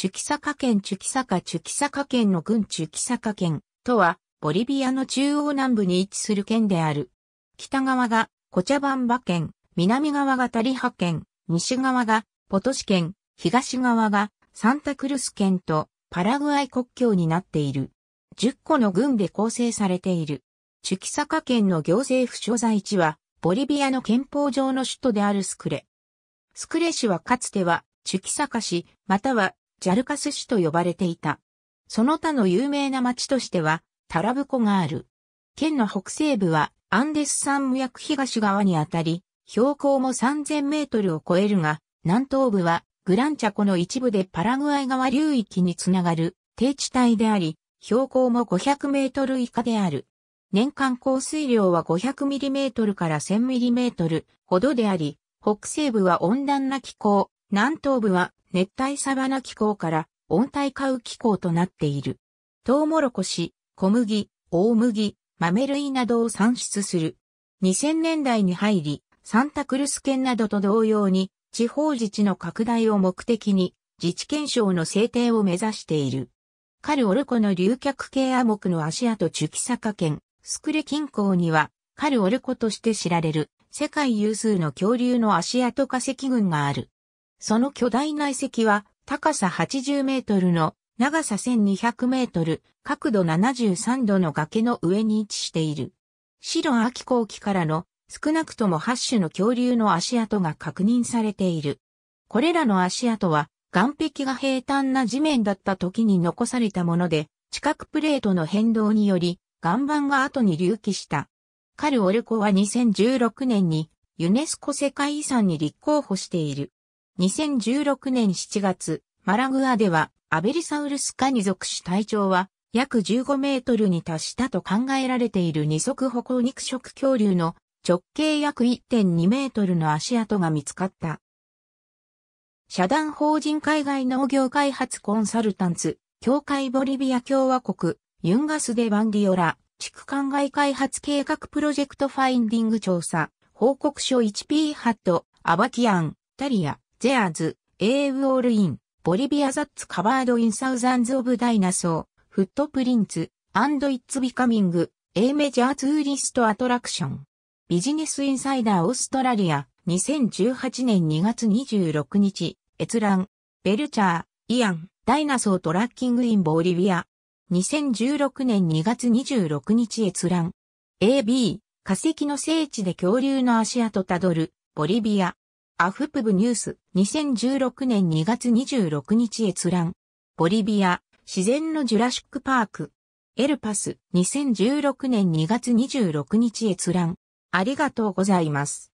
チュキサカ県チュキサカチュキサカ県の郡チュキサカ県とは、ボリビアの中央南部に位置する県である。北側がコチャバンバ県、南側がタリハ県、西側がポトシ県、東側がサンタクルス県とパラグアイ国境になっている。10個の郡で構成されている。チュキサカ県の行政府所在地は、ボリビアの憲法上の首都であるスクレ。スクレ市はかつては、チュキサカ市、またはジャルカス市と呼ばれていた。その他の有名な町としては、タラブコがある。県の北西部は、アンデス山脈東側にあたり、標高も3000メートルを超えるが、南東部は、グランチャコの一部でパラグアイ川流域につながる低地帯であり、標高も500メートル以下である。年間降水量は500ミリメートルから1000ミリメートルほどであり、北西部は温暖な気候、南東部は熱帯サバナ気候から温帯化雨気候となっている。トウモロコシ、小麦、大麦、豆類などを産出する。2000年代に入り、サンタクルス県などと同様に、地方自治の拡大を目的に、自治憲章の制定を目指している。カルオルコの流脚系アモクの足跡チュキサカ県、スクレ近郊には、カルオルコとして知られる、世界有数の恐竜の足跡化石群がある。その巨大な遺跡は高さ80メートルの長さ1200メートル、角度73度の崖の上に位置している。白秋後期からの少なくとも8種の恐竜の足跡が確認されている。これらの足跡は岩壁が平坦な地面だった時に残されたもので、地殻プレートの変動により岩盤が後に隆起した。カル・オルコは2016年にユネスコ世界遺産に立候補している。2016年7月、マラグアではアベリサウルス科に属し体長は約15メートルに達したと考えられている二足歩行肉食恐竜の直径約1.2メートルの足跡が見つかった。社団法人海外農業開発コンサルタンツ、協会ボリビア共和国、ユンガスデ・バンディオラ、地区灌漑開発計画プロジェクトファインディング調査、報告書 1P ハット、アバキアン、タリア、ジェアーズ、エーウオールイン、ボリビアザッツカバードインサウザンズオブダイナソー、フットプリンツ、アンドイッツビカミング、エーメジャーツーリストアトラクション。ビジネスインサイダーオーストラリア、2018年2月26日、閲覧、ベルチャー、イアン、ダイナソートラッキングインボリビア。2016年2月26日閲覧。AB、化石の聖地で恐竜の足跡たどる、ボリビア。アフプブニュース2016年2月26日閲覧。ボリビア、自然のジュラシックパーク。エルパス2016年2月26日閲覧。ありがとうございます。